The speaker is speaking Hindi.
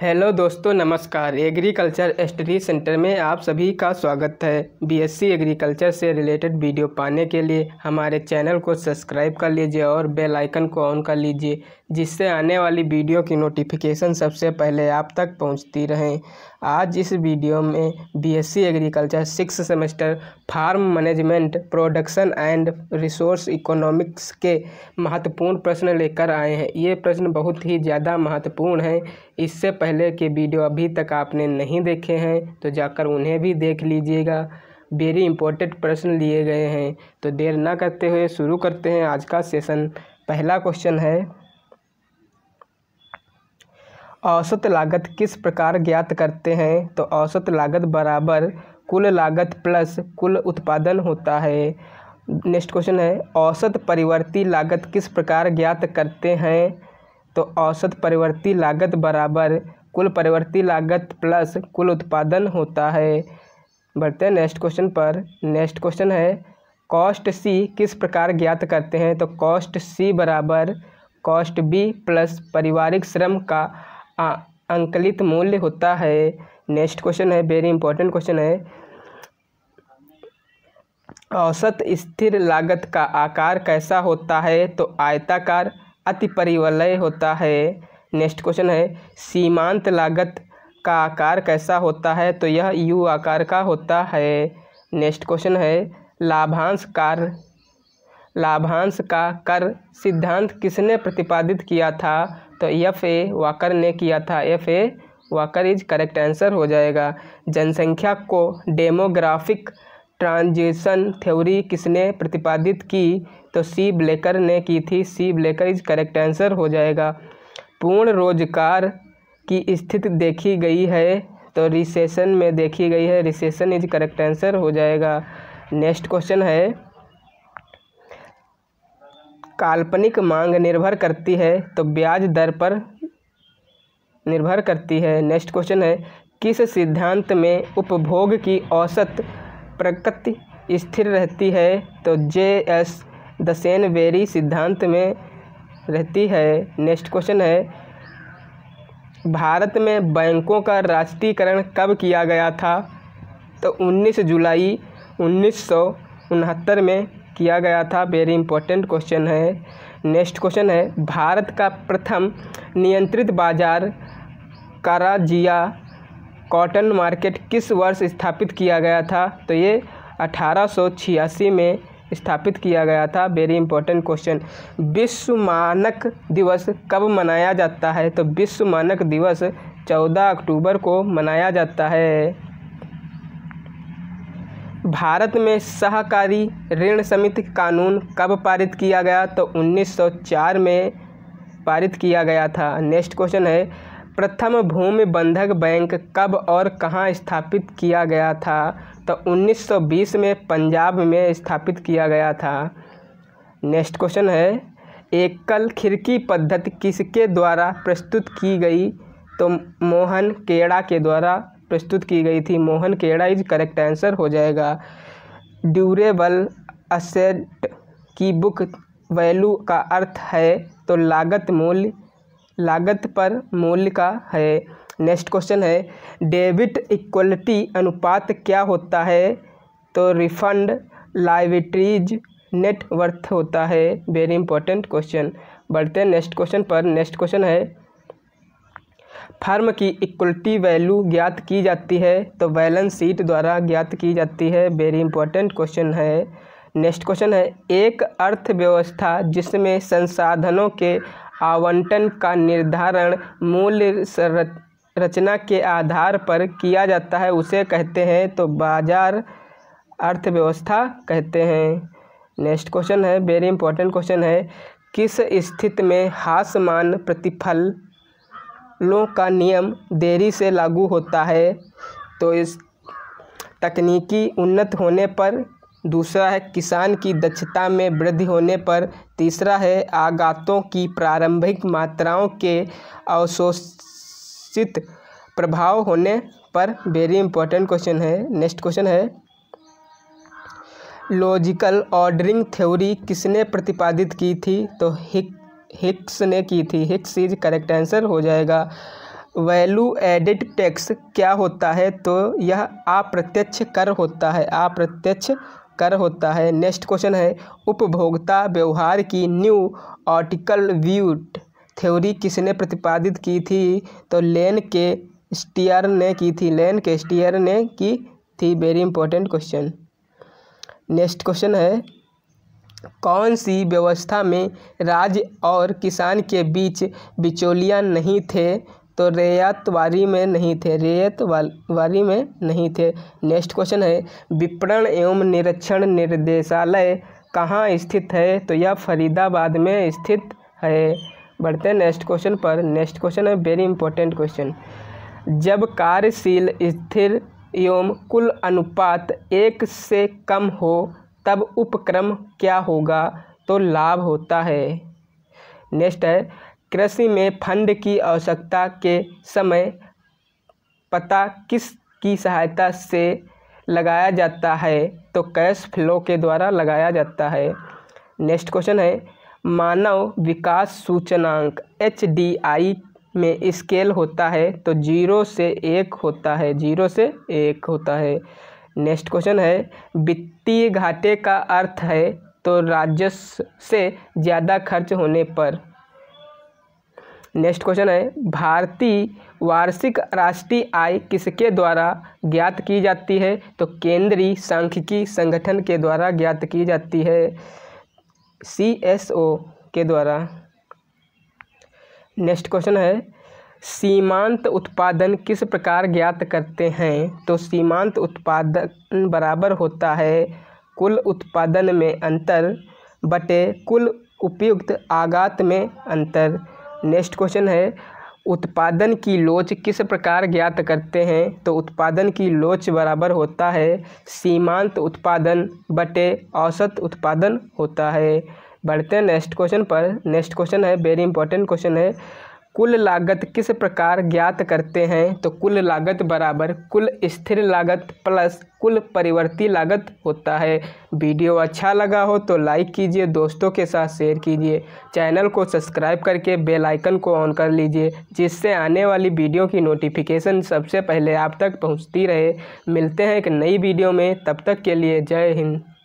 हेलो दोस्तों नमस्कार एग्रीकल्चर स्टडी सेंटर में आप सभी का स्वागत है बीएससी एग्रीकल्चर से रिलेटेड वीडियो पाने के लिए हमारे चैनल को सब्सक्राइब कर लीजिए और बेल आइकन को ऑन कर लीजिए जिससे आने वाली वीडियो की नोटिफिकेशन सबसे पहले आप तक पहुंचती रहें आज इस वीडियो में BSc agriculture six semester farm management production and resource economics के महत्वपूर्ण प्रश्न लेकर आए हैं ये प्रश्न बहुत ही ज़्यादा महत्वपूर्ण हैं इससे पहले के वीडियो अभी तक आपने नहीं देखे हैं तो जाकर उन्हें भी देख लीजिएगा वेरी इंपॉर्टेंट प्रश्न लिए गए हैं तो देर ना करते हुए शुरू करते हैं आज का सेशन पहला क्वेश्चन है औसत लागत किस प्रकार ज्ञात करते हैं तो औसत लागत बराबर कुल लागत प्लस कुल उत्पादन होता है नेक्स्ट क्वेश्चन है औसत परिवर्ती लागत किस प्रकार ज्ञात करते हैं तो औसत परिवर्ती लागत बराबर कुल परिवर्ती लागत प्लस कुल उत्पादन होता है बढ़ते हैं नेक्स्ट क्वेश्चन पर नेक्स्ट क्वेश्चन है कॉस्ट सी किस प्रकार ज्ञात करते हैं तो कॉस्ट सी बराबर कॉस्ट बी प्लस पारिवारिक श्रम का अंकलित मूल्य होता है नेक्स्ट क्वेश्चन है वेरी इंपॉर्टेंट क्वेश्चन है औसत स्थिर लागत का आकार कैसा होता है तो आयताकार अति परिवलय होता है नेक्स्ट क्वेश्चन है सीमांत लागत का आकार कैसा होता है तो यह यू आकार का होता है नेक्स्ट क्वेश्चन है लाभांश कार लाभांश का कर सिद्धांत किसने प्रतिपादित किया था तो एफ ए वाकर ने किया था F A Walker is correct answer हो जाएगा जनसंख्या को डेमोग्राफिक ट्रांजिशन थ्योरी किसने प्रतिपादित की तो सी ब्लेकर ने की थी C Blaker is correct answer हो जाएगा पूर्ण रोजगार की स्थिति देखी गई है तो रिसेशन में देखी गई है रिसेशन इज करेक्ट आंसर हो जाएगा नेक्स्ट क्वेश्चन है काल्पनिक मांग निर्भर करती है तो ब्याज दर पर निर्भर करती है नेक्स्ट क्वेश्चन है किस सिद्धांत में उपभोग की औसत प्रकृति स्थिर रहती है तो जे एस दसेन वेरी सिद्धांत में रहती है नेक्स्ट क्वेश्चन है भारत में बैंकों का राष्ट्रीयकरण कब किया गया था तो 19 जुलाई उन्नीस में किया गया था वेरी इंपॉर्टेंट क्वेश्चन है नेक्स्ट क्वेश्चन है भारत का प्रथम नियंत्रित बाजार काराजिया कॉटन मार्केट किस वर्ष स्थापित किया गया था तो ये अठारह में स्थापित किया गया था वेरी इंपॉर्टेंट क्वेश्चन विश्व मानक दिवस कब मनाया जाता है तो विश्व मानक दिवस 14 अक्टूबर को मनाया जाता है भारत में सहकारी ऋण समिति कानून कब पारित किया गया तो 1904 में पारित किया गया था नेक्स्ट क्वेश्चन है प्रथम भूमि बंधक बैंक कब और कहाँ स्थापित किया गया था तो 1920 में पंजाब में स्थापित किया गया था नेक्स्ट क्वेश्चन है एकल खिड़की पद्धति किसके द्वारा प्रस्तुत की गई तो मोहन केड़ा के द्वारा प्रस्तुत की गई थी मोहन केड़ा इज करेक्ट आंसर हो जाएगा ड्यूरेबल असेट की बुक वैल्यू का अर्थ है तो लागत मूल्य लागत पर मूल्य का है नेक्स्ट क्वेश्चन है डेबिट इक्वलिटी अनुपात क्या होता है तो रिफंड लाइविट्रीज नेट वर्थ होता है वेरी इंपॉर्टेंट क्वेश्चन बढ़ते हैं नेक्स्ट क्वेश्चन पर नेक्स्ट क्वेश्चन है फर्म की इक्वलिटी वैल्यू ज्ञात की जाती है तो बैलेंस शीट द्वारा ज्ञात की जाती है वेरी इंपॉर्टेंट क्वेश्चन है नेक्स्ट क्वेश्चन है एक अर्थव्यवस्था जिसमें संसाधनों के आवंटन का निर्धारण मूल्य रचना के आधार पर किया जाता है उसे कहते हैं तो बाजार अर्थव्यवस्था कहते हैं नेक्स्ट क्वेश्चन है वेरी इंपॉर्टेंट क्वेश्चन है किस स्थिति में हासमान प्रतिफल लों का नियम देरी से लागू होता है तो इस तकनीकी उन्नत होने पर दूसरा है किसान की दक्षता में वृद्धि होने पर तीसरा है आगातों की प्रारंभिक मात्राओं के अवशोषित प्रभाव होने पर वेरी इंपॉर्टेंट क्वेश्चन है नेक्स्ट क्वेश्चन है लॉजिकल ऑर्डरिंग थ्योरी किसने प्रतिपादित की थी तो हिक हिक्स ने की थी हिक्स इज करेक्ट आंसर हो जाएगा वैल्यू एडिड टैक्स क्या होता है तो यह अप्रत्यक्ष कर होता है अप्रत्यक्ष कर होता है नेक्स्ट क्वेश्चन है उपभोक्ता व्यवहार की न्यू आर्टिकल व्यूट थ्योरी किसने प्रतिपादित की थी तो लेन के स्टीयर ने की थी लेन के स्टीयर ने की थी very important question next question है कौन सी व्यवस्था में राज्य और किसान के बीच बिचौलिया नहीं थे तो वारी में नहीं थे रैयतवारी में नहीं थे नेक्स्ट क्वेश्चन है विपणन एवं निरीक्षण निर्देशालय कहाँ स्थित है तो यह फरीदाबाद में स्थित है बढ़ते नेक्स्ट क्वेश्चन पर नेक्स्ट क्वेश्चन है वेरी इंपॉर्टेंट क्वेश्चन जब कार्यशील स्थिर एवं कुल अनुपात एक से कम हो तब उपक्रम क्या होगा तो लाभ होता है नेक्स्ट है कृषि में फंड की आवश्यकता के समय पता किस की सहायता से लगाया जाता है तो कैश फ्लो के द्वारा लगाया जाता है नेक्स्ट क्वेश्चन है मानव विकास सूचनांक एच डी आई में स्केल होता है तो जीरो से एक होता है जीरो से एक होता है नेक्स्ट क्वेश्चन है वित्तीय घाटे का अर्थ है तो राजस्व से ज़्यादा खर्च होने पर नेक्स्ट क्वेश्चन है भारतीय वार्षिक राष्ट्रीय आय किसके द्वारा ज्ञात की जाती है तो केंद्रीय सांख्यिकी संगठन के द्वारा ज्ञात की जाती है सी एस ओ के द्वारा नेक्स्ट क्वेश्चन है सीमांत उत्पादन किस प्रकार ज्ञात करते हैं तो सीमांत उत्पादन बराबर होता है कुल उत्पादन में अंतर बटे कुल उपयुक्त आगात में अंतर नेक्स्ट क्वेश्चन है उत्पादन की लोच किस प्रकार ज्ञात करते हैं तो उत्पादन की लोच बराबर होता है सीमांत उत्पादन बटे औसत उत्पादन होता है बढ़ते हैं नेक्स्ट क्वेश्चन पर नेक्स्ट क्वेश्चन है वेरी इंपॉर्टेंट क्वेश्चन है कुल लागत किस प्रकार ज्ञात करते हैं तो कुल लागत बराबर कुल स्थिर लागत प्लस कुल परिवर्ती लागत होता है वीडियो अच्छा लगा हो तो लाइक कीजिए दोस्तों के साथ शेयर कीजिए चैनल को सब्सक्राइब करके बेल आइकन को ऑन कर लीजिए जिससे आने वाली वीडियो की नोटिफिकेशन सबसे पहले आप तक पहुंचती रहे मिलते हैं एक नई वीडियो में तब तक के लिए जय हिंद